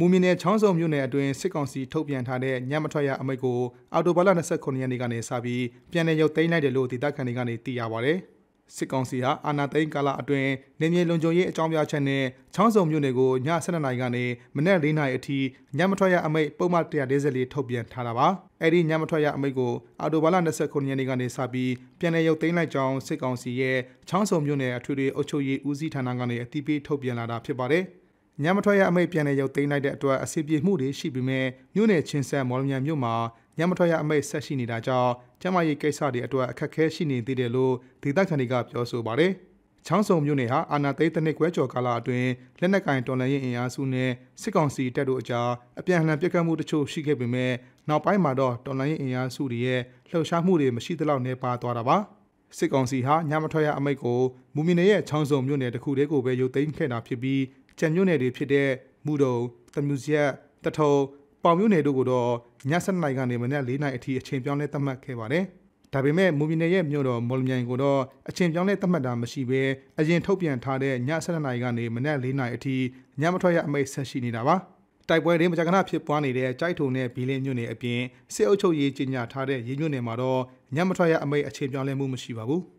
မူမီနယ်ချောင်းစုံမြို့နယ်အတွင်းစစ်ကောင်စီထုတ်ပြန်ထားတဲ့ညမထွက်ရအမိန့်ကိုအော်တိုဘာလ29ရက်နေ့ကနေစပြီးပြန်လည်ရုပ်သိမ်းလိုက်တယ်လို့ဒေသခံတွေကနေသိရပါဗျ။စစ်ကောင်စီဟာအာဏာသိမ်းကာလအတွင်းနေမြေလုံခြုံရေးအကြောင်းပြချက်နဲ့ချောင်းစုံမြို့နယ်ကိုည7နာရီကနေမနက်4နာရီအထိညမထွက်ရအမိန့်ပုံမှန်144ထုတ်ပြန်ထားတာပါ။အဲဒီညမထွက်ရအမိန့်ကိုအော်တိုဘာလ29ရက်နေ့ကနေစပြီးပြန်လည်ရုပ်သိမ်းလိုက်ကြောင်းစစ်ကောင်စီရဲ့ချောင်းစုံမြို့နယ်အထွေထွေအုပ်ချုပ်ရေးဦးစီးဌာနကနေအသိပေးထုတ်ပြန်လာတာဖြစ်ပါတယ်။ညမထွက်ရအမိန့်ပြန်လည်ရုပ်သိမ်းလိုက်တဲ့အတွက်အစီပြေမှုတွေရှိပေမဲ့မြို့နယ်ချင်းဆက်မော်လမြိုင်မြို့မှာညမထွက်ရအမိန့်ဆက်ရှိနေတာကြောင့်ကျမရေးကိစ္စတွေအတွက်အခက်အခဲရှိနေသေးတယ်လို့ဒေသခံတွေကပြောဆိုပါတယ်။ချောင်းဆောင်မြို့နယ်ဟာအာဏာသိမ်းတနစ်ကွဲကျော်ကာလအတွင်းလက်နက်ကင်တော်လှန်ရေးအင်အားစုနဲ့စစ်ကောင်စီတပ်တို့အကြားအပြန်အလှန်ပြစ်ခတ်မှုတချို့ရှိခဲ့ပေမဲ့နောက်ပိုင်းမှာတော့တော်လှန်ရေးအင်အားစုတွေရဲ့လှုပ်ရှားမှုတွေမရှိသလောက်နှေးပါသွားတာပါ။စစ်ကောင်စီဟာညမထွက်ရအမိန့်ကိုမူမီနယ်ရဲ့ချောင်းစုံမြို့နယ်တစ်ခုတည်းကိုပဲရုပ်သိမ်းခဲ့တာဖြစ်ပြီးကြံမြို့နယ်တွေဖြစ်တဲ့မူတုံတမြူဇက်တထုံပေါင်မြို့နယ်တို့ကိုတော့ည7နာရီကနေမနက်4နာရီအထိအချိန်ပြောင်းလဲသတ်မှတ်ခဲ့ပါတယ်။ဒါပေမဲ့မူမီနယ်ရဲ့မြို့တော်မော်လမြိုင်ကိုတော့အချိန်ပြောင်းလဲသတ်မှတ်တာမရှိဘဲအရင်ထုတ်ပြန်ထားတဲ့ည7နာရီကနေမနက်4နာရီအထိညမထွက်ရအမိန့်ဆက်ရှိနေတာပါ။တိုက်ပွဲတွေမကြာခဏဖြစ်ပွားနေတဲ့ကြိုက်ထုံနဲ့ဘီလင်းမြို့နယ်အပြင်စစ်အုပ်ချုပ်ရေးကြီးညာထားတဲ့ရေညွန့်နယ်မှာတော့ညမထွက်ရအမိန့်အခြေပြောင်းလဲမှုမရှိပါဘူး။